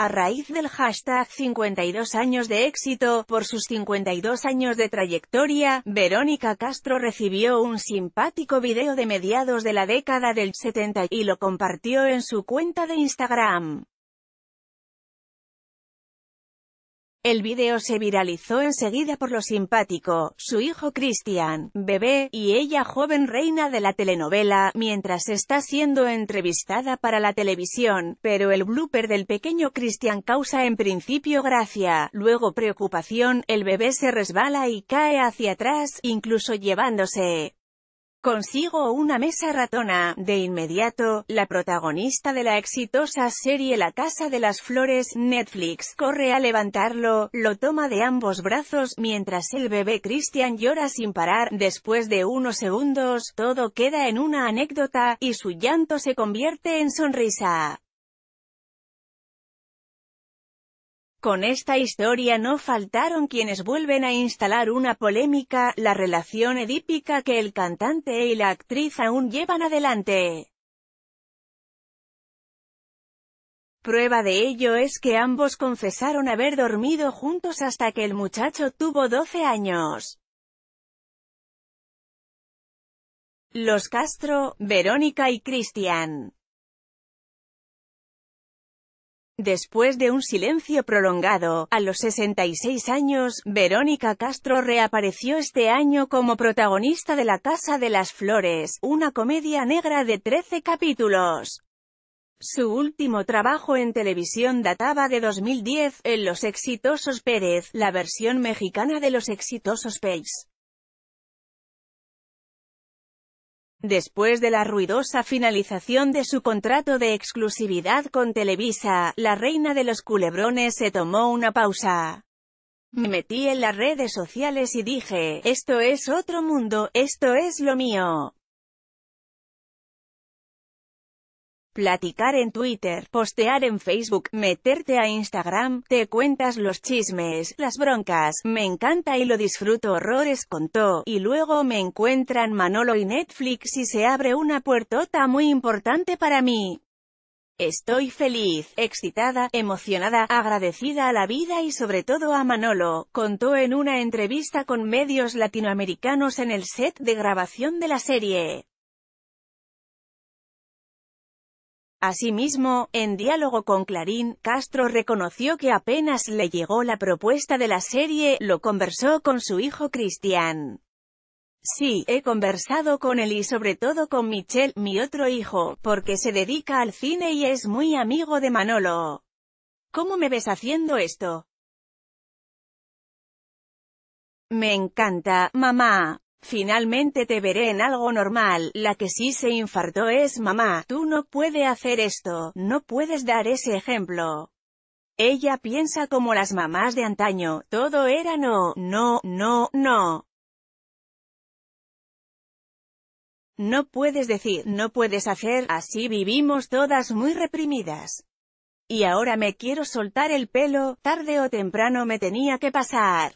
A raíz del hashtag 52 años de éxito, por sus 52 años de trayectoria, Verónica Castro recibió un simpático video de mediados de la década del 70 y lo compartió en su cuenta de Instagram. El video se viralizó enseguida por lo simpático, su hijo Cristian, bebé, y ella joven reina de la telenovela, mientras está siendo entrevistada para la televisión, pero el blooper del pequeño Cristian causa en principio gracia, luego preocupación, el bebé se resbala y cae hacia atrás, incluso llevándose consigo una mesa ratona. De inmediato, la protagonista de la exitosa serie La Casa de las Flores, Netflix, corre a levantarlo, lo toma de ambos brazos, mientras el bebé Christian llora sin parar. Después de unos segundos, todo queda en una anécdota, y su llanto se convierte en sonrisa. Con esta historia no faltaron quienes vuelven a instalar una polémica, la relación edípica que el cantante y la actriz aún llevan adelante. Prueba de ello es que ambos confesaron haber dormido juntos hasta que el muchacho tuvo 12 años. Los Castro, Verónica y Cristian. Después de un silencio prolongado, a los 66 años, Verónica Castro reapareció este año como protagonista de La Casa de las Flores, una comedia negra de 13 capítulos. Su último trabajo en televisión databa de 2010, en Los Exitosos Pérez, la versión mexicana de Los Exitosos Pérez. Después de la ruidosa finalización de su contrato de exclusividad con Televisa, la reina de los culebrones se tomó una pausa. Me metí en las redes sociales y dije, esto es otro mundo, esto es lo mío. platicar en Twitter, postear en Facebook, meterte a Instagram, te cuentas los chismes, las broncas, me encanta y lo disfruto horrores contó, y luego me encuentran Manolo y Netflix y se abre una puertota muy importante para mí. Estoy feliz, excitada, emocionada, agradecida a la vida y sobre todo a Manolo, contó en una entrevista con medios latinoamericanos en el set de grabación de la serie. Asimismo, en diálogo con Clarín, Castro reconoció que apenas le llegó la propuesta de la serie, lo conversó con su hijo Cristian. Sí, he conversado con él y sobre todo con Michel, mi otro hijo, porque se dedica al cine y es muy amigo de Manolo. ¿Cómo me ves haciendo esto? Me encanta, mamá. Finalmente te veré en algo normal, la que sí se infartó es mamá, tú no puedes hacer esto, no puedes dar ese ejemplo. Ella piensa como las mamás de antaño, todo era no, no, no, no. No puedes decir, no puedes hacer, así vivimos todas muy reprimidas. Y ahora me quiero soltar el pelo, tarde o temprano me tenía que pasar.